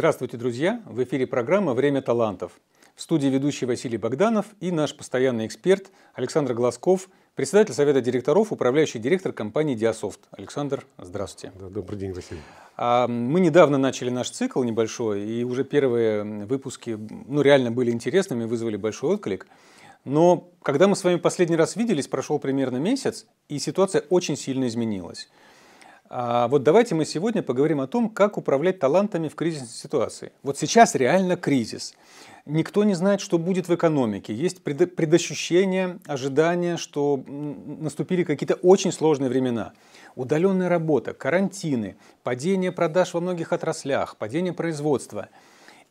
Здравствуйте, друзья! В эфире программа «Время талантов». В студии ведущий Василий Богданов и наш постоянный эксперт Александр Глазков, председатель Совета директоров, управляющий директор компании «Диасофт». Александр, здравствуйте. Да, добрый день, Василий. А, мы недавно начали наш цикл небольшой, и уже первые выпуски ну, реально были интересными, вызвали большой отклик. Но когда мы с вами последний раз виделись, прошел примерно месяц, и ситуация очень сильно изменилась. А вот давайте мы сегодня поговорим о том, как управлять талантами в кризисной ситуации. Вот сейчас реально кризис. Никто не знает, что будет в экономике. Есть предощущение, ожидание, что наступили какие-то очень сложные времена. Удаленная работа, карантины, падение продаж во многих отраслях, падение производства.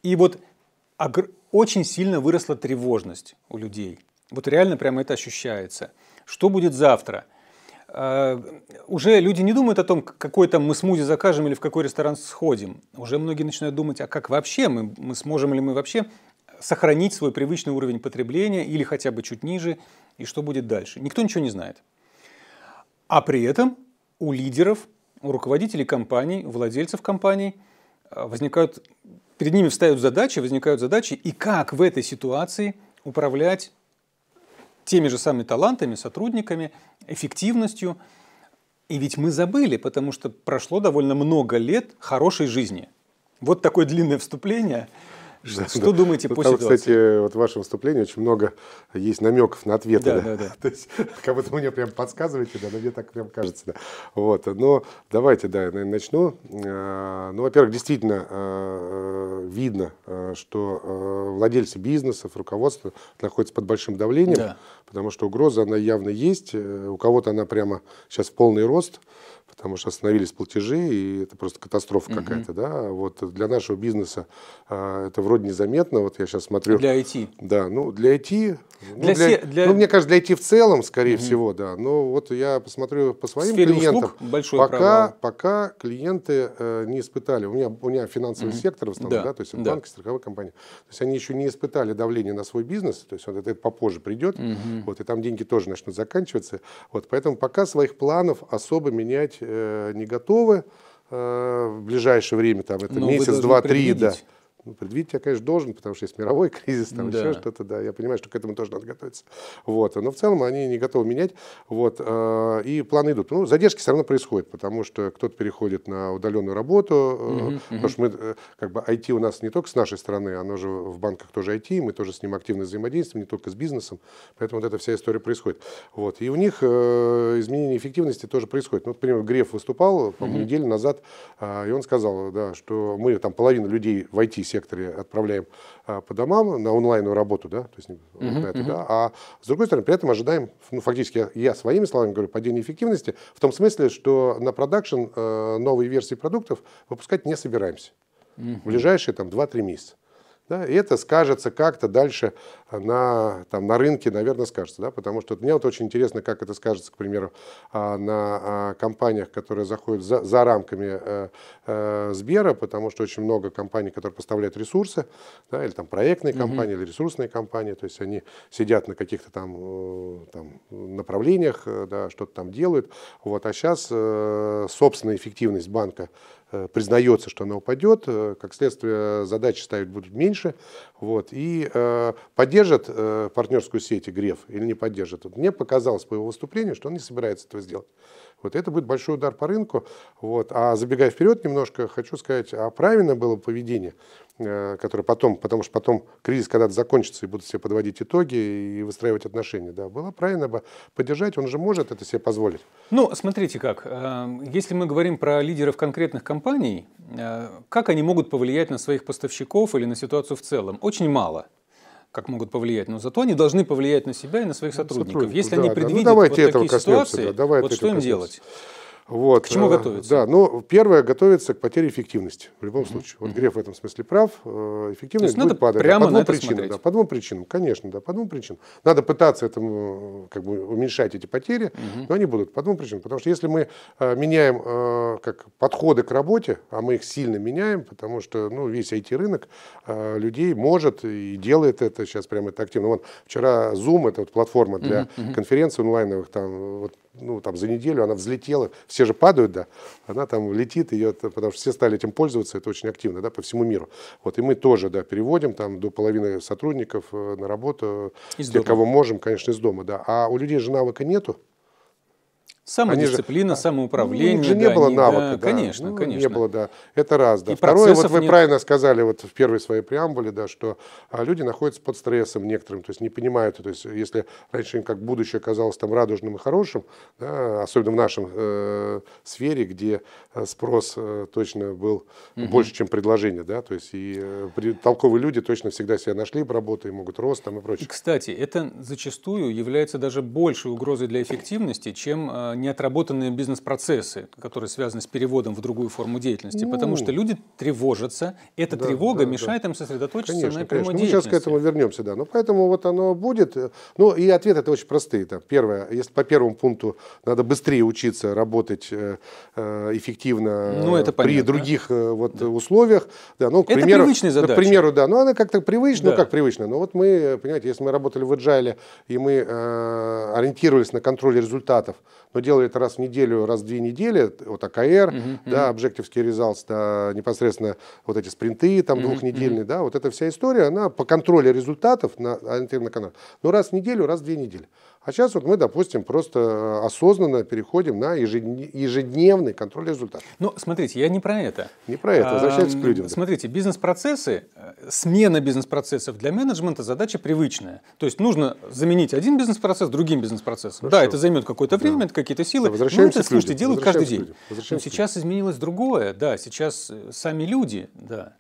И вот очень сильно выросла тревожность у людей. Вот реально прямо это ощущается. Что будет завтра – а, уже люди не думают о том, какой там мы смузи закажем или в какой ресторан сходим. Уже многие начинают думать, а как вообще мы, мы сможем ли мы вообще сохранить свой привычный уровень потребления или хотя бы чуть ниже, и что будет дальше. Никто ничего не знает. А при этом у лидеров, у руководителей компаний, у владельцев компаний а, возникают, перед ними встают задачи, возникают задачи, и как в этой ситуации управлять теми же самыми талантами, сотрудниками, эффективностью. И ведь мы забыли, потому что прошло довольно много лет хорошей жизни. Вот такое длинное вступление. Что, думаете ну, по ситуации? Кстати, вот в вашем выступлении очень много есть намеков на ответы. Да, да, да. То есть, как будто вы мне прям подсказываете, да, но мне так прям кажется. Да. Вот, но давайте, да, я наверное, начну. А, ну, во-первых, действительно а, э, видно, а, что владельцы бизнесов, руководство находятся под большим давлением, да. потому что угроза, она явно есть. Э, у кого-то она прямо сейчас в полный рост потому что остановились платежи, и это просто катастрофа угу. какая-то. Да? Вот для нашего бизнеса э, это вроде незаметно. Вот я сейчас смотрю... Для IT. Да, ну для IT... Для ну, для, для... ну, мне кажется, для IT в целом, скорее угу. всего, да. Но вот я посмотрю по своим Сфере клиентам. большой пока, пока клиенты э, не испытали. У меня, у меня финансовый угу. сектор в основном, да, да то есть да. банки, страховые компании. То есть они еще не испытали давление на свой бизнес, то есть вот это, это попозже придет, угу. вот, и там деньги тоже начнут заканчиваться. Вот, поэтому пока своих планов особо менять э, Э, не готовы э, в ближайшее время, там, это месяц, два, три, да. Ну, предвидеть я, конечно, должен, потому что есть мировой кризис, там да. еще что-то, да. Я понимаю, что к этому тоже надо готовиться. Вот. Но в целом они не готовы менять. Вот. Э, и планы идут. Ну, задержки все равно происходят, потому что кто-то переходит на удаленную работу. Угу, потому угу. что мы, э, как бы, IT у нас не только с нашей стороны, оно же в банках тоже IT, мы тоже с ним активно взаимодействуем, не только с бизнесом. Поэтому вот эта вся история происходит. Вот. И у них изменение эффективности тоже происходит. Ну, например, Греф выступал, по-моему, угу. неделю назад, и он сказал, да, что мы там половина людей в IT-секторе секторе отправляем а, по домам на онлайновую работу, да, то есть uh-huh, mm это, uh-huh. да, а с другой стороны, при этом ожидаем, ну, фактически я, я своими словами говорю, падение эффективности, в том смысле, что на продакшн э, новые версии продуктов выпускать не собираемся uh-huh. в ближайшие там 2-3 месяца. Да, и это скажется как-то дальше э, на, там, на рынке, наверное, скажется. Да, потому что мне вот очень интересно, как это скажется, к примеру, а, на а, компаниях, которые заходят за, за рамками э, э, Сбера, потому что очень много компаний, которые поставляют ресурсы, да, или там проектные компании, угу. или ресурсные компании, то есть они сидят на каких-то там, там направлениях, да, что-то там делают. Вот, а сейчас собственная эффективность банка Э, признается, что она упадет, э, как следствие задачи ставить будут меньше, вот, и э, поддержит э, партнерскую сеть и Греф или не поддержит. Вот мне показалось по его выступлению, что он не собирается этого сделать. Вот это будет большой удар по рынку. Вот. А забегая вперед немножко, хочу сказать, а правильно было поведение, э, которое потом, потому что потом кризис когда-то закончится и будут все подводить итоги и выстраивать отношения. Да, было правильно бы поддержать, он же может это себе позволить. Ну, смотрите как, э, если мы говорим про лидеров конкретных компаний, э, как они могут повлиять на своих поставщиков или на ситуацию в целом? Очень мало как могут повлиять, но зато они должны повлиять на себя и на своих ну, сотрудников. Сотрудник, Если да, они предвидят да. ну, вот такие ситуации, да, вот что им делать? Вот. К чему э, готовится? Да, ну, первое, готовится к потере эффективности, в любом угу. случае. Вот Греф в этом смысле прав, э, эффективность будет надо падать. А прямо по двум причинам, смотреть. да, по двум причинам, конечно, да, по двум причинам. Надо пытаться этому, как бы, уменьшать эти потери, угу. но они будут по двум причинам. Потому что если мы э, меняем как подходы к работе, а мы их сильно меняем, потому что, ну, весь IT-рынок людей может и делает это сейчас прямо это активно. Вон, вчера Zoom, это вот платформа для угу. конференций онлайновых, там, вот ну, там, за неделю она взлетела, все же падают, да, она там летит, ее, потому что все стали этим пользоваться, это очень активно, да, по всему миру. Вот, и мы тоже, да, переводим там до половины сотрудников э, на работу, из тех, дома. кого можем, конечно, из дома, да. А у людей же навыка нету, Самодисциплина, Они же, а, самоуправление. Ну, у них же не да, было навыка. Да, да, конечно, ну, конечно. Не было, да. Это раз, да. И Второе, вот вы нет. правильно сказали вот в первой своей преамбуле, да, что а, люди находятся под стрессом некоторым, то есть не понимают, то есть если раньше им как будущее казалось там радужным и хорошим, да, особенно в нашем э, сфере, где э, спрос э, точно был угу. больше, чем предложение, да, то есть и э, толковые люди точно всегда себя нашли в работе, могут рост там и прочее. И, кстати, это зачастую является даже большей угрозой для эффективности, чем а, неотработанные бизнес-процессы, которые связаны с переводом в другую форму деятельности, ну, потому что ну. люди тревожатся, эта да, тревога да, мешает да. им сосредоточиться конечно, на прямой конечно. деятельности. Мы сейчас к этому вернемся, да. Но поэтому вот оно будет. Ну и ответ это очень простые. Там. Первое, если по первому пункту надо быстрее учиться работать э, э, эффективно ну, это э, при других вот да. условиях, да. Ну, к это примеру, привычная задача. К примеру, да. Но ну, она как-то привычна, ну, да. ну как привычно. Но вот мы, понимаете, если мы работали в agile и мы э, ориентировались на контроль результатов, но делает раз в неделю, раз в две недели, вот АКР, uh-huh, да, объективский резалс, да, непосредственно вот эти спринты там uh-huh, двухнедельные, uh-huh. да, вот эта вся история, она по контролю результатов на ориентированный канал. Но раз в неделю, раз в две недели. А сейчас вот мы, допустим, просто э, осознанно переходим на ежедневный контроль результатов. Ну, смотрите, я не про это. Не про это, возвращаемся а, к людям. Смотрите, бизнес-процессы, э, смена бизнес-процессов для менеджмента задача привычная. То есть нужно заменить один бизнес-процесс другим бизнес-процессом. Да, это займет какое-то время, да. это какие-то силы. Да, возвращаемся но это, к людям. слушайте, делают каждый день. Но сейчас изменилось другое, да, сейчас э, сами люди, да.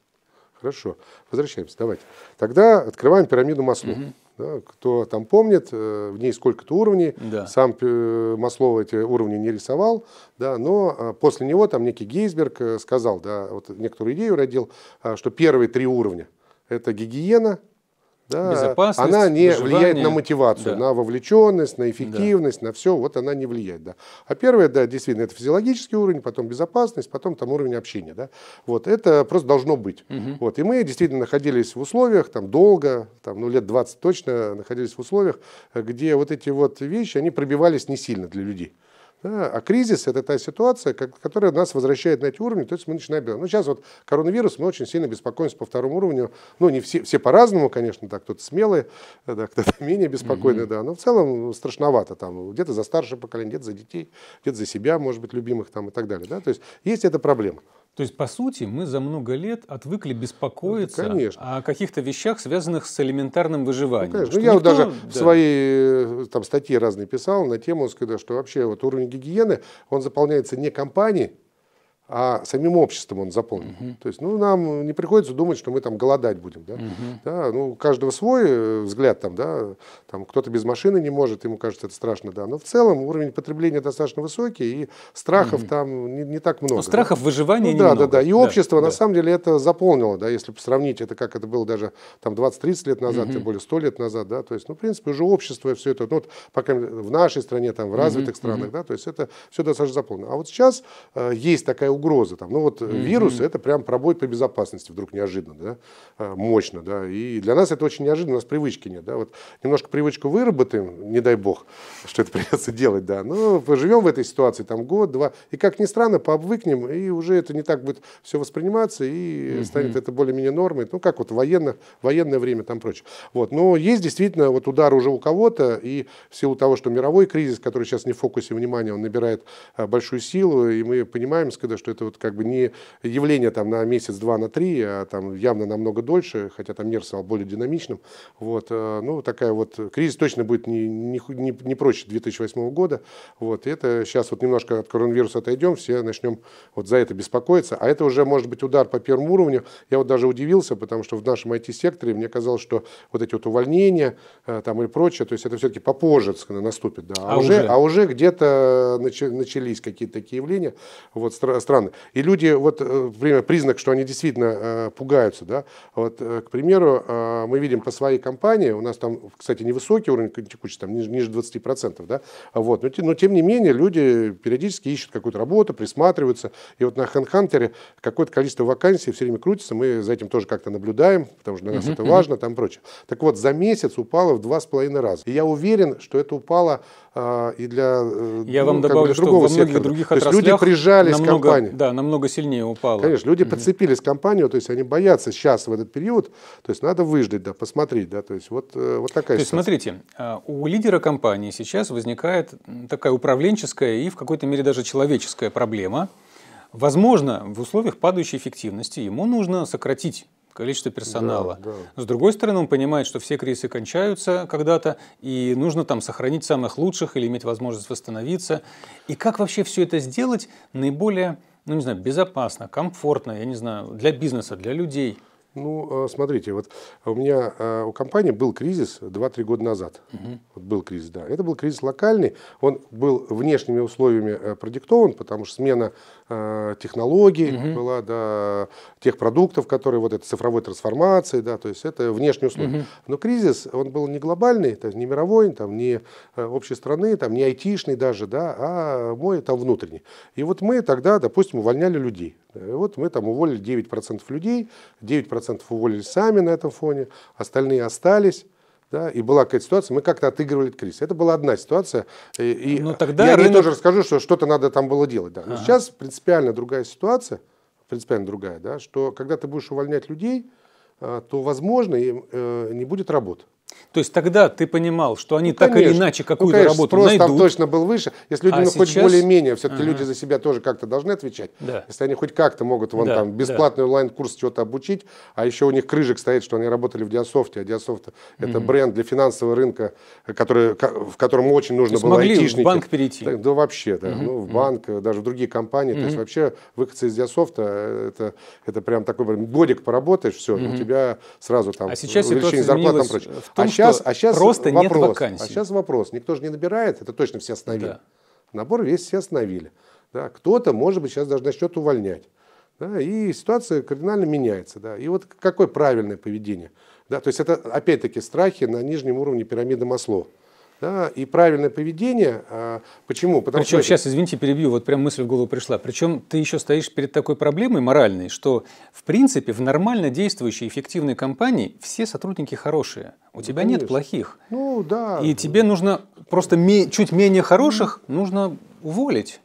Хорошо, возвращаемся, давайте. Тогда открываем пирамиду масла. Угу. Да, кто там помнит, э, в ней сколько-то уровней. Да. Сам э, Маслов эти уровни не рисовал, да, но э, после него там некий Гейсберг сказал, да, вот некоторую идею родил, что первые три уровня – это гигиена, да, безопасность, она не выживание. влияет на мотивацию, да. на вовлеченность, на эффективность, да. на все, вот она не влияет. Да. А первое, да, действительно, это физиологический уровень, потом безопасность, потом там уровень общения. Да. Вот, это просто должно быть. Угу. Вот, и мы действительно находились в условиях, там долго, там, ну, лет 20 точно находились в условиях, где вот эти вот вещи, они пробивались не сильно для людей. Да? А кризис – это та ситуация, которая нас возвращает на эти уровни, то есть мы начинаем делать. Ну, сейчас вот коронавирус, мы очень сильно беспокоимся по второму уровню. Ну, не все, все по-разному, конечно, да, кто-то смелый, э, да, кто-то менее беспокойный, mm-hmm. да, но в целом ну, страшновато там. Где-то за старшее поколение, где-то за детей, где-то за себя, может быть, любимых там и так далее. Да? То есть есть эта проблема. То есть, по сути, мы за много лет отвыкли беспокоиться ну, конечно. о каких-то вещах, связанных с элементарным выживанием. Ну, конечно. Ну, я никто... даже да. в своей э, там, статье разные писал на тему, что вообще вот, уровень гигиены, он заполняется не компанией, а самим обществом он заполнен. Угу. То есть, ну, нам не приходится думать, что мы там голодать будем. Да? Угу. Да, ну, у каждого свой э, взгляд, там, да, там кто-то без машины не может, ему кажется это страшно, да. Но в целом уровень потребления достаточно высокий, и страхов угу. там не, не так много. Ну, страхов да? выживания ну, да, немного. Да, да, да. И общество, да, на да. самом деле, это заполнило, да, если сравнить это, как это было даже там 20-30 лет назад, угу. тем более 100 лет назад, да. То есть, ну, в принципе, уже общество и все это, ну, вот, по в нашей стране, там, в развитых угу. странах, угу. да, то есть это все достаточно заполнено. А вот сейчас э, есть такая угроза. Там, ну вот mm-hmm. вирус это прям пробой по безопасности вдруг неожиданно, да, э, мощно, да. И для нас это очень неожиданно, у нас привычки нет, да. Вот немножко привычку выработаем, не дай бог, что это придется делать, да. Но ну, живем в этой ситуации там год-два, и как ни странно, пообвыкнем, и уже это не так будет все восприниматься, и mm-hmm. станет это более-менее нормой. Ну как вот военно, военное время там прочее. Вот, но есть действительно вот удар уже у кого-то, и в силу того, что мировой кризис, который сейчас не в фокусе внимания, он набирает э, большую силу, и мы понимаем, когда что это вот как бы не явление там на месяц, два, на три, а там явно намного дольше, хотя там мир стал более динамичным. Вот, э, ну, такая вот, кризис точно будет не, не, не, не проще 2008 года. Вот, и это сейчас вот немножко от коронавируса отойдем, все начнем вот за это беспокоиться. А это уже может быть удар по первому уровню. Я вот даже удивился, потому что в нашем IT-секторе мне казалось, что вот эти вот увольнения э, там и прочее, то есть это все-таки попозже наступит. Да. А, а, уже, уже? а уже где-то начались какие-то такие явления. Вот стран странно. И люди, вот, э, время признак, что они действительно э, пугаются, да, вот, э, к примеру, мы видим по своей компании, у нас там, кстати, невысокий уровень текущий, там ниже, ниже 20%, да, вот, но, но тем не менее люди периодически ищут какую-то работу, присматриваются, и вот на Ханхантере какое-то количество вакансий все время крутится, мы за этим тоже как-то наблюдаем, потому что для нас uh-huh, это важно, uh-huh. там прочее. Так вот, за месяц упало в два с половиной раза. И я уверен, что это упало а, и для э, Я ну, вам добавлю, что другого во многих других отраслях люди прижались намного, к компании. Да, намного сильнее упало. Конечно, люди угу. подцепились к компанию, то есть они боятся сейчас в этот период, то есть надо выждать, да, посмотреть, да, то есть вот, э, вот такая то ситуация. есть смотрите, а, у лидера компании сейчас возникает такая управленческая и в какой-то мере даже человеческая проблема. Возможно, в условиях падающей эффективности ему нужно сократить количество персонала. Да, да. С другой стороны, он понимает, что все кризисы кончаются когда-то, и нужно там сохранить самых лучших или иметь возможность восстановиться. И как вообще все это сделать наиболее, ну не знаю, безопасно, комфортно, я не знаю, для бизнеса, для людей – ну, э, смотрите, вот у меня э, у компании был кризис 2-3 года назад. Угу. Вот был кризис, да. Это был кризис локальный. Он был внешними условиями э, продиктован, потому что смена технологий угу. была, да, тех продуктов, которые вот этой цифровой трансформации, да, то есть это внешние условия. Угу. Но кризис, он был не глобальный, то есть не мировой, там, не общей страны, там, не айтишный даже, да, а мой там внутренний. И вот мы тогда, допустим, увольняли людей. И вот мы там уволили 9% людей, 9% 30% уволили сами на этом фоне, остальные остались. Да, и была какая-то ситуация, мы как-то отыгрывали этот кризис. Это была одна ситуация. И, Но ну, тогда я рынок... тоже расскажу, что что-то надо там было делать. Да. Но ага. сейчас принципиально другая ситуация, принципиально другая, да, что когда ты будешь увольнять людей, а, то, возможно, им э, не будет работы. То есть тогда ты понимал, что они ну, так конечно. или иначе ну, какую-то ну, конечно, работу спрос найдут. там точно был выше. Если люди а ну, сейчас... хоть более-менее, все-таки ага. люди за себя тоже как-то должны отвечать. Да. Если они хоть как-то могут вон да, там бесплатный да. онлайн-курс чего-то обучить, а еще у них крыжик стоит, что они работали в Диасофте, а Диасофт угу. это бренд для финансового рынка, который, в котором очень нужно то было могли айтишники. в банк перейти? Да, да вообще, да. Угу. Ну, в банк, э, даже в другие компании. Угу. То есть вообще выходцы из Диасофта, это, это прям такой годик поработаешь, все, угу. у тебя сразу там а сейчас увеличение зарплат и прочее сейчас, а сейчас просто вопрос, нет вакансий. А сейчас вопрос. Никто же не набирает, это точно все остановили. Да. Набор весь все остановили. Да, кто-то, может быть, сейчас даже начнет увольнять. Да, и ситуация кардинально меняется. Да. И вот какое правильное поведение? Да, то есть это, опять-таки, страхи на нижнем уровне пирамиды Маслоу да, и правильное поведение. А, почему? Потому Причем что сейчас, извините, перебью, вот прям мысль в голову пришла. Причем ты еще стоишь перед такой проблемой моральной, что в принципе в нормально действующей эффективной компании все сотрудники хорошие. У ну, тебя конечно. нет плохих. Ну да. И тебе нужно просто ме- чуть менее хороших ну. нужно уволить.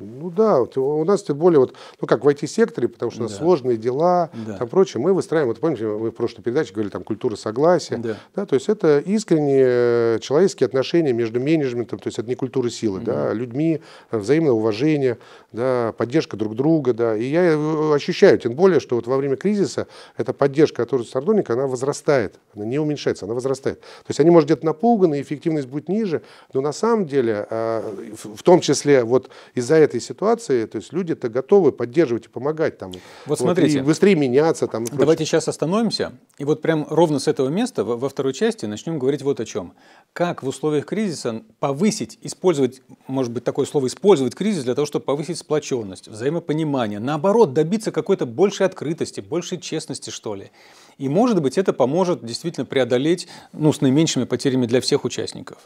Ну да, у нас тем более, вот, ну как в IT-секторе, потому что у нас да. сложные дела, да. там прочее, мы выстраиваем, вот помните, мы в прошлой передаче говорили, там культура согласия, да. Да, то есть это искренние э, человеческие отношения между менеджментом, то есть это не культура силы, mm да, людьми, э, взаимное уважение, да, поддержка друг друга, да, и я э, ощущаю, тем более, что вот во время кризиса эта поддержка от сотрудника, она возрастает, она не уменьшается, она возрастает. То есть они, может, где-то напуганы, эффективность будет ниже, но на самом деле, в том числе вот из-за этого этой ситуации, то есть люди-то готовы поддерживать и помогать там. Вот, вот смотрите. И быстрее меняться там. Давайте сейчас остановимся и вот прям ровно с этого места во второй части начнем говорить вот о чем. Как в условиях кризиса повысить, использовать, может быть такое слово, использовать кризис для того, чтобы повысить сплоченность, взаимопонимание, наоборот добиться какой-то большей открытости, большей честности что ли. И, может быть, это поможет действительно преодолеть ну, с наименьшими потерями для всех участников.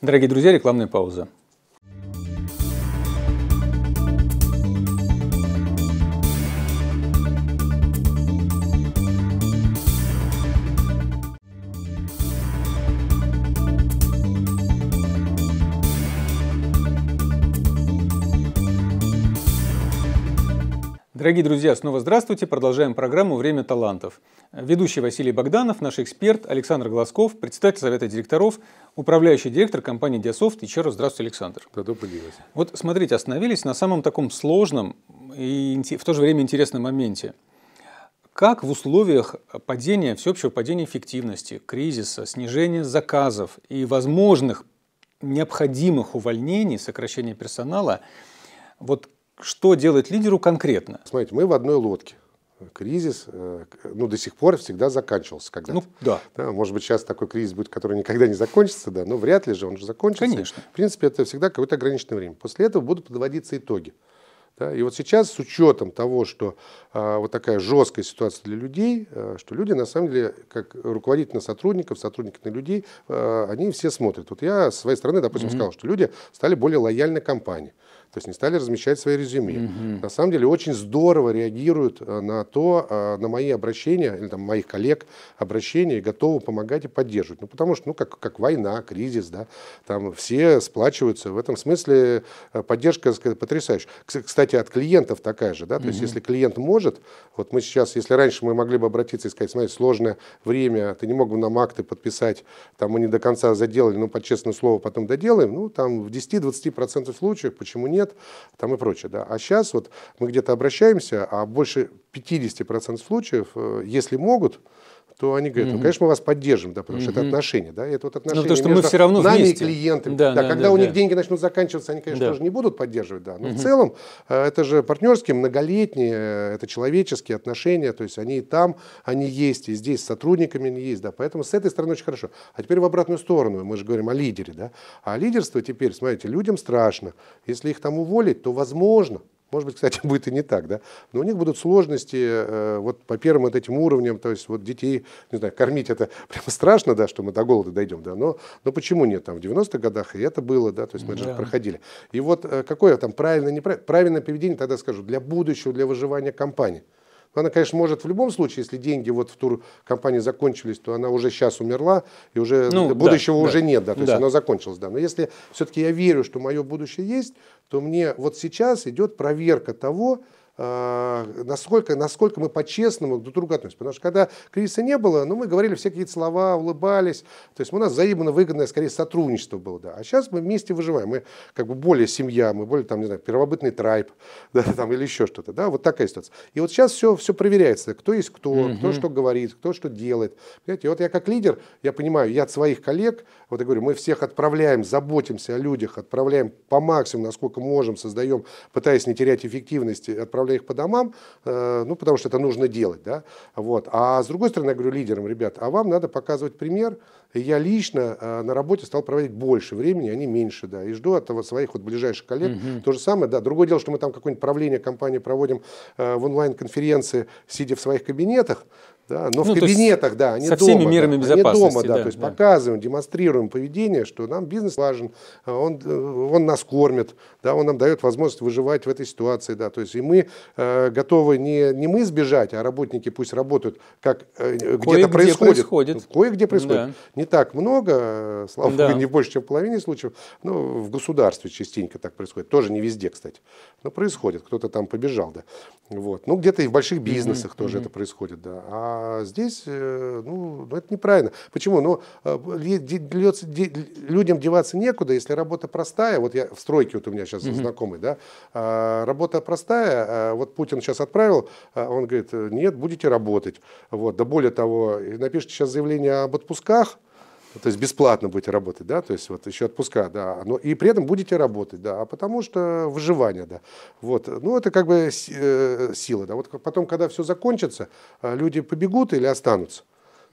Дорогие друзья, рекламная пауза. Дорогие друзья, снова здравствуйте. Продолжаем программу «Время талантов». Ведущий Василий Богданов, наш эксперт Александр Глазков, председатель Совета директоров, управляющий директор компании «Диасофт». Еще раз здравствуйте, Александр. Да, добрый день, Василий. Вот смотрите, остановились на самом таком сложном и в то же время интересном моменте. Как в условиях падения, всеобщего падения эффективности, кризиса, снижения заказов и возможных необходимых увольнений, сокращения персонала, вот что делать лидеру конкретно? Смотрите, мы в одной лодке кризис, э, ну, до сих пор всегда заканчивался когда-то. Ну, да. да. Может быть, сейчас такой кризис будет, который никогда не закончится, да, но вряд ли же он же закончится. Конечно. В принципе, это всегда какое-то ограниченное время. После этого будут подводиться итоги. Да, и вот сейчас, с учетом того, что а, вот такая жесткая ситуация для людей, а, что люди, на самом деле, как руководитель на сотрудников, сотрудники на людей, а, они все смотрят. Вот я, с своей стороны, допустим, mm-hmm. сказал, что люди стали более лояльны компании. То есть не стали размещать свои резюме. Угу. На самом деле очень здорово реагируют э, на то, э, на мои обращения, или там моих коллег обращения, готовы помогать и поддерживать. Ну, потому что, ну, как, как война, кризис, да, там все сплачиваются. В этом смысле э, поддержка сказать, потрясающая. Кстати, от клиентов такая же, да, то угу. есть если клиент может, вот мы сейчас, если раньше мы могли бы обратиться и сказать, смотри, сложное время, ты не мог бы нам акты подписать, там мы не до конца заделали, ну, по честному слову, потом доделаем, ну, там в 10-20% случаев, почему нет, нет, там и прочее. Да. А сейчас вот мы где-то обращаемся, а больше 50% случаев, э, если могут, то они говорят, угу. ну, конечно, мы вас поддержим, да, потому угу. что это отношения, да, это вот ну, отношения потому, что между мы все равно нами вместе. и клиентами. Да, да, да, когда да, у них да. деньги начнут заканчиваться, они, конечно, да. тоже не будут поддерживать, да, но угу. в целом э, это же партнерские, многолетние, это человеческие отношения, то есть они и там, они есть, и здесь с сотрудниками они есть, да, поэтому с этой стороны очень хорошо. А теперь в обратную сторону, мы же говорим о лидере, да, а лидерство теперь, смотрите, людям страшно, если их там уволить, то возможно, может быть, кстати, будет и не так, да? Но у них будут сложности э, вот по первым вот этим уровням, то есть вот детей, не знаю, кормить это прямо страшно, да, что мы до голода дойдем, да, но, но почему нет, там в 90-х годах и это было, да, то есть мы да. проходили. И вот э, какое там правильное, неправильное, правильное поведение, тогда скажу, для будущего, для выживания компании она, конечно, может в любом случае, если деньги вот в тур компании закончились, то она уже сейчас умерла, и уже ну, будущего да, уже да. нет, да, то да. есть она закончилась, да. Но если все-таки я верю, что мое будущее есть, то мне вот сейчас идет проверка того, Э, насколько, насколько мы по-честному друг к другу относимся. Потому что когда кризиса не было, ну, мы говорили всякие слова, улыбались. То есть у нас взаимно выгодное, скорее, сотрудничество было. Да. А сейчас мы вместе выживаем. Мы как бы более семья, мы более, там, не знаю, первобытный трайб да, там, или еще что-то. Да. Вот такая ситуация. И вот сейчас все, все проверяется. Кто есть кто, угу. кто что говорит, кто что делает. Понимаете? И вот я как лидер, я понимаю, я от своих коллег, вот я говорю, мы всех отправляем, заботимся о людях, отправляем по максимуму, насколько можем, создаем, пытаясь не терять эффективности, отправляем отправляя их по домам, э, ну, потому что это нужно делать, да, вот. А с другой стороны, я говорю лидерам, ребят, а вам надо показывать пример, я лично э, на работе стал проводить больше времени, они а меньше, да, и жду от своих вот ближайших коллег. Угу. То же самое, да. Другое дело, что мы там какое-нибудь правление компании проводим э, в онлайн-конференции, сидя в своих кабинетах, да, но ну, в кабинетах, да, а не со дома, всеми мерами да, а безопасности, не дома, да, да, то есть да. показываем, демонстрируем поведение, что нам бизнес важен, э, он, он нас кормит, да, он нам дает возможность выживать в этой ситуации, да, то есть и мы э, готовы не, не мы сбежать, а работники пусть работают, как э, где-то происходит, кое-где происходит, кое-где происходит. Да не так много, э, слава да. богу, не больше, чем в половине случаев, но в государстве частенько так происходит. Тоже не везде, кстати, но происходит. Кто-то там побежал, да. Вот. Ну, где-то и в больших бизнесах mm-hmm. тоже mm-hmm. это происходит, да. А здесь, э, ну, ну, это неправильно. Почему? Ну, э, людям деваться некуда, если работа простая. Вот я в стройке, вот у меня сейчас mm-hmm. знакомый, да. А, работа простая, а, вот Путин сейчас отправил, а он говорит, нет, будете работать. Вот. Да более того, напишите сейчас заявление об отпусках, ну, то есть бесплатно будете работать, да, то есть вот еще отпуска, да, но и при этом будете работать, да, а потому что выживание, да, вот, ну это как бы э, сила, да, вот потом, когда все закончится, э, люди побегут или останутся,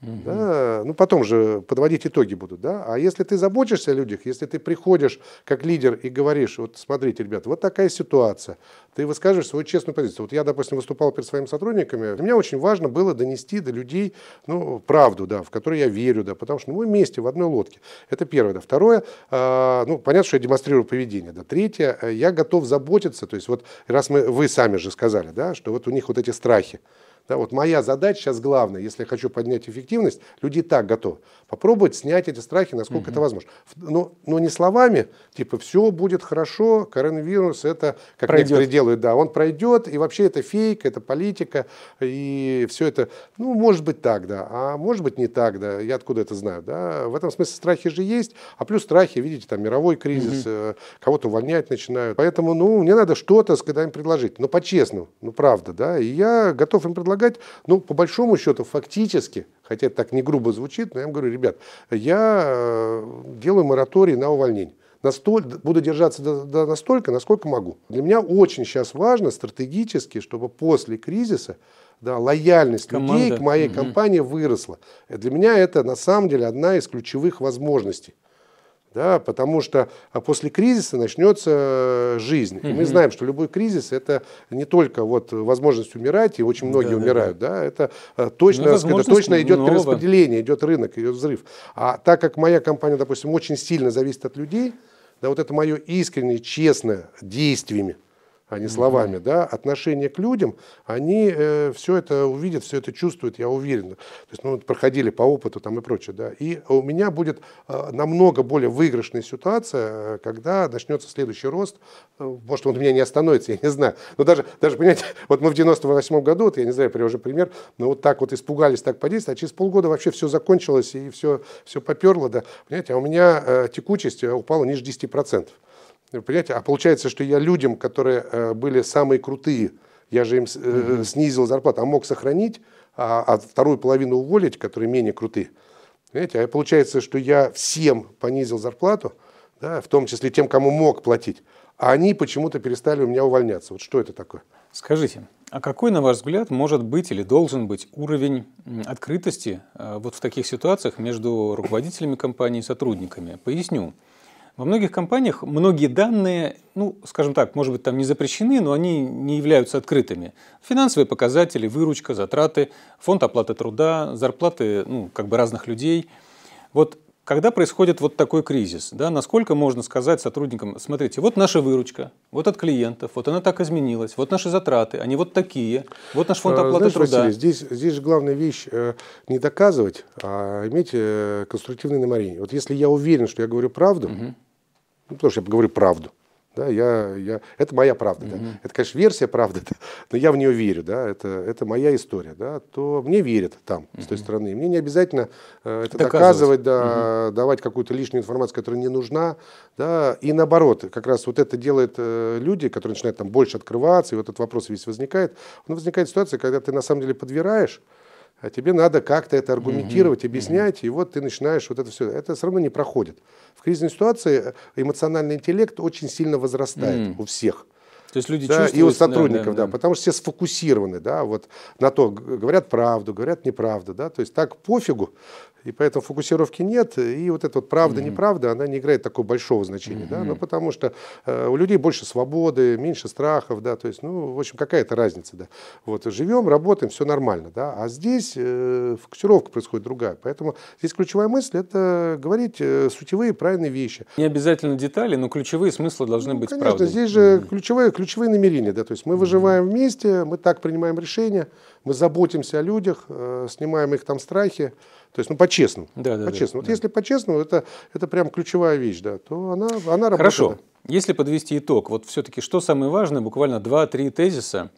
Угу. Да? Ну, потом же подводить итоги будут. Да? А если ты заботишься о людях, если ты приходишь как лидер и говоришь, вот смотрите, ребят, вот такая ситуация, ты выскажешь свою честную позицию. Вот я, допустим, выступал перед своими сотрудниками, для меня очень важно было донести до людей ну, правду, да, в которую я верю, да, потому что мы вместе в одной лодке. Это первое. Да. Второе, э, ну, понятно, что я демонстрирую поведение. Да. Третье, э, я готов заботиться, то есть вот раз мы, вы сами же сказали, да, что вот у них вот эти страхи, да, вот моя задача сейчас главная, если я хочу поднять эффективность, люди так готовы. Попробовать снять эти страхи, насколько угу. это возможно. Но, но ну, ну, не словами, типа, все будет хорошо, коронавирус, это, как пройдет. некоторые делают, да, он пройдет, и вообще это фейк, это политика, и все это, ну, может быть так, да, а может быть не так, да, я откуда это знаю, да. В этом смысле страхи же есть, а плюс страхи, видите, там, мировой кризис, угу. кого-то увольнять начинают. Поэтому, ну, мне надо что-то, когда им предложить, но ну, по-честному, ну, правда, да, и я готов им предложить помогать. Ну, по большому счету, фактически, хотя это так не грубо звучит, но я вам говорю, ребят, я э, делаю мораторий на увольнение. Настоль, буду держаться до, до настолько, насколько могу. Для меня очень сейчас важно стратегически, чтобы после кризиса да, лояльность Команда. людей к моей угу. компании выросла. Для меня это на самом деле одна из ключевых возможностей да, потому что а, после кризиса начнется э, жизнь. И мы знаем, что любой кризис это не только вот возможность умирать, и очень многие да, умирают, да, да. это э, точно, это точно идет нового. перераспределение, идет рынок, идет взрыв. А так как моя компания, допустим, очень сильно зависит от людей, да, вот это мое искреннее, честное действиями а не словами, mm-hmm. да, отношение к людям, они э, все это увидят, все это чувствуют, я уверен. То есть, ну, проходили по опыту там и прочее, да. И у меня будет э, намного более выигрышная ситуация, э, когда начнется следующий рост. Э, может, он у меня не остановится, я не знаю. Но даже, даже понимаете, вот мы в 98 году, вот, я не знаю, я привожу пример, но вот так вот испугались, так подействовали, а через полгода вообще все закончилось и все, все поперло, да. Понимаете, а у меня э, текучесть э, упала ниже 10%. Понимаете? А получается, что я людям, которые э, были самые крутые, я же им mm-hmm. снизил зарплату, а мог сохранить, а, а вторую половину уволить, которые менее крутые. Понимаете? А получается, что я всем понизил зарплату, да, в том числе тем, кому мог платить, а они почему-то перестали у меня увольняться. Вот что это такое? Скажите, а какой, на ваш взгляд, может быть или должен быть уровень открытости э, вот в таких ситуациях между руководителями компании и сотрудниками? Поясню. Во многих компаниях многие данные, ну, скажем так, может быть, там не запрещены, но они не являются открытыми. Финансовые показатели, выручка, затраты, фонд оплаты труда, зарплаты, ну, как бы разных людей. Вот когда происходит вот такой кризис, да, насколько можно сказать сотрудникам, смотрите, вот наша выручка, вот от клиентов, вот она так изменилась, вот наши затраты, они вот такие, вот наш фонд а, оплаты Знаешь, труда. Василий, здесь, здесь же главная вещь э, не доказывать, а иметь э, конструктивное намерение. Вот если я уверен, что я говорю правду, угу ну, потому что я говорю правду. Да, я, я, это моя правда. Mm-hmm. Да. Это, конечно, версия правды, но я в нее верю. Да, это, это моя история. Да, то мне верят там, mm-hmm. с той стороны. Мне не обязательно э, это доказывать, доказывать да, mm-hmm. давать какую-то лишнюю информацию, которая не нужна. Да, и наоборот, как раз вот это делают э, люди, которые начинают там больше открываться, и вот этот вопрос весь возникает. Но возникает ситуация, когда ты на самом деле подбираешь а тебе надо как-то это аргументировать, угу, объяснять, угу. и вот ты начинаешь вот это все. Это все равно не проходит. В кризисной ситуации э, эмоциональный интеллект очень сильно возрастает угу. у всех. То есть люди да, чувствуют... И у сотрудников, да, да, да, потому что все сфокусированы, да, вот на то, говорят правду, говорят неправду, да, то есть так пофигу, и поэтому фокусировки нет, и вот эта вот правда-неправда, mm-hmm. она не играет такого большого значения, mm-hmm. да, ну, потому что э, у людей больше свободы, меньше страхов, да, то есть, ну, в общем, какая-то разница, да. Вот, живем, работаем, все нормально, да, а здесь э, фокусировка происходит другая, поэтому здесь ключевая мысль – это говорить э, сутевые правильные вещи. Не обязательно детали, но ключевые смыслы должны ну, быть конечно, здесь же mm-hmm. ключевые, ключевые намерения, да, то есть мы mm-hmm. выживаем вместе, мы так принимаем решения, мы заботимся о людях, э, снимаем их там страхи, то есть, ну, по-честному. Да, да, по-честному. Да, вот да. если по-честному, это, это прям ключевая вещь, да, то она, она работает. Хорошо. Если подвести итог, вот все-таки что самое важное, буквально 2-3 тезиса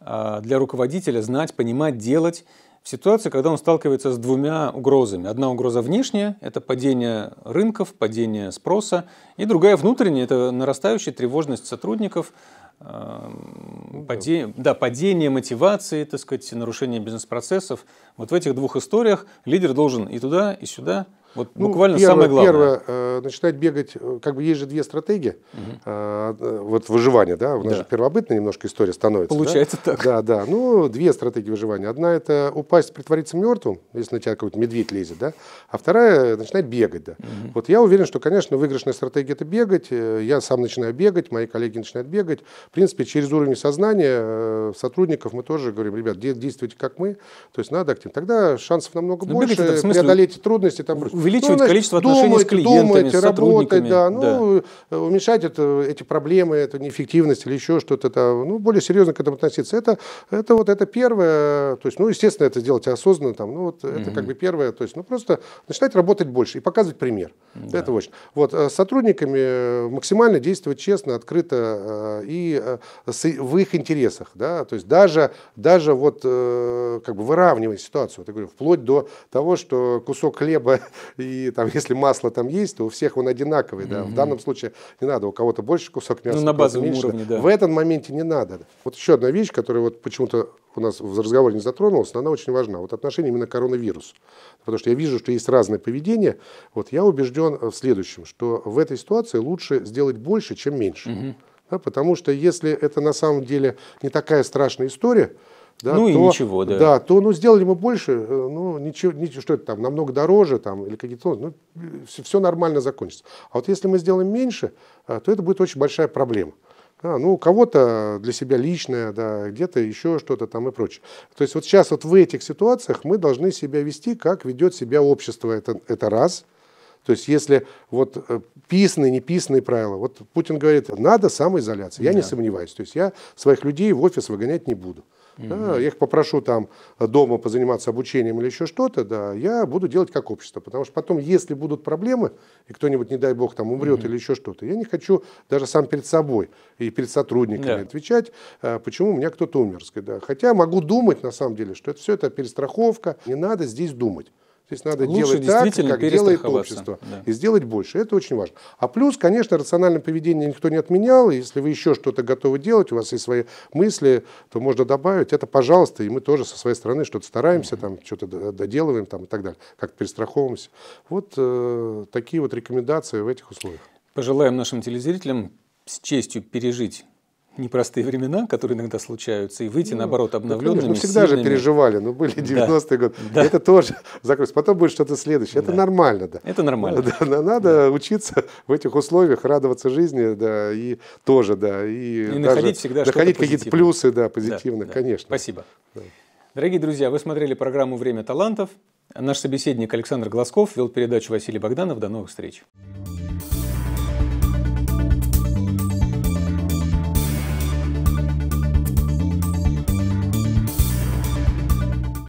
а, для руководителя знать, понимать, делать в ситуации, когда он сталкивается с двумя угрозами. Одна угроза внешняя – это падение рынков, падение спроса, и другая внутренняя – это нарастающая тревожность сотрудников – Эм, угу. падение, да, падение мотивации, так сказать, нарушение бизнес-процессов. Вот в этих двух историях лидер должен и туда, и сюда. Вот ну, буквально первое, самое главное. Первое, э, начинать бегать, э, как бы есть же две стратегии, угу. вот выживания, да, у нас да. же первобытная немножко история становится. Получается да? так. Да, да, ну две стратегии выживания. Одна это упасть, притвориться мертвым, если на тебя какой-то медведь лезет, да, а вторая начинать бегать, да. Угу. Вот я уверен, что, конечно, выигрышная стратегия это бегать, я сам начинаю бегать, мои коллеги начинают бегать, принципе, через уровень сознания э, сотрудников мы тоже говорим, ребят, действуйте как мы, то есть надо активно. Тогда шансов намного Но ну, больше это, смысле, преодолеть трудности. Там, увеличивать ну, количество отношений думать, с клиентами, думать, с работать, да, ну, да. Э, уменьшать это, эти проблемы, эту неэффективность или еще что-то, да, ну, более серьезно к этому относиться. Это, это вот это первое, то есть, ну, естественно, это сделать осознанно, там, ну, вот угу. это как бы первое, то есть, ну, просто начинать работать больше и показывать пример. Да. Это очень. Вот, э, с сотрудниками максимально действовать честно, открыто и Э, в их интересах. Да? То есть даже, даже вот, э, как бы выравнивая ситуацию, говорю, вплоть до того, что кусок хлеба, и там, если масло там есть, то у всех он одинаковый. Да? Угу. В данном случае не надо, у кого-то больше кусок ну, мяса, ну, на базовом меньше. Уровне, да. В этом моменте не надо. Вот еще одна вещь, которая вот почему-то у нас в разговоре не затронулась, но она очень важна. Вот отношение именно коронавирус. Потому что я вижу, что есть разное поведение. Вот я убежден в следующем, что в этой ситуации лучше сделать больше, чем меньше. Угу. Да, потому что если это на самом деле не такая страшная история, да, ну то, и ничего, да. Да, то ну, сделали мы больше, э, ну ничего, ничего, что это там, намного дороже там, или какие-то, ну, все, все нормально закончится. А вот если мы сделаем меньше, э, то это будет очень большая проблема. Да, ну, у кого-то для себя личное, да, где-то еще что-то там и прочее. То есть вот сейчас вот в этих ситуациях мы должны себя вести, как ведет себя общество, это, это раз. То есть если вот э, писанные, неписанные правила, вот Путин говорит, надо самоизоляция, я да. не сомневаюсь. То есть я своих людей в офис выгонять не буду. Угу. я их попрошу там э, дома позаниматься обучением или еще что-то, да, я буду делать как общество. Потому что потом, если будут проблемы, и кто-нибудь, не дай бог, там умрет угу. или еще что-то, я не хочу даже сам перед собой и перед сотрудниками да. отвечать, э, почему у меня кто-то умер. Да. Хотя могу думать, на самом деле, что это все это перестраховка, не надо здесь думать. То есть надо Лучше делать так, как делает общество. Да. И сделать больше. Это очень важно. А плюс, конечно, рациональное поведение никто не отменял. Если вы еще что-то готовы делать, у вас есть свои мысли, то можно добавить. Это, пожалуйста, и мы тоже со своей стороны что-то стараемся, mm-hmm. там, что-то доделываем там, и так далее. Как-то перестраховываемся. Вот э, такие вот рекомендации в этих условиях. Пожелаем нашим телезрителям с честью пережить непростые времена, которые иногда случаются, и выйти, ну, наоборот, обновленными. Мы всегда сильными. же переживали, но ну, были 90-е да. годы. Да. Это тоже закроется. Потом будет что-то следующее. Это да. нормально, да. Это нормально. Да, надо да. учиться в этих условиях, радоваться жизни, да, и тоже, да. И, и находить всегда Находить какие-то плюсы, да, позитивных, да, да. конечно. Спасибо. Да. Дорогие друзья, вы смотрели программу «Время талантов». Наш собеседник Александр Глазков вел передачу Василий Богданов. До новых встреч.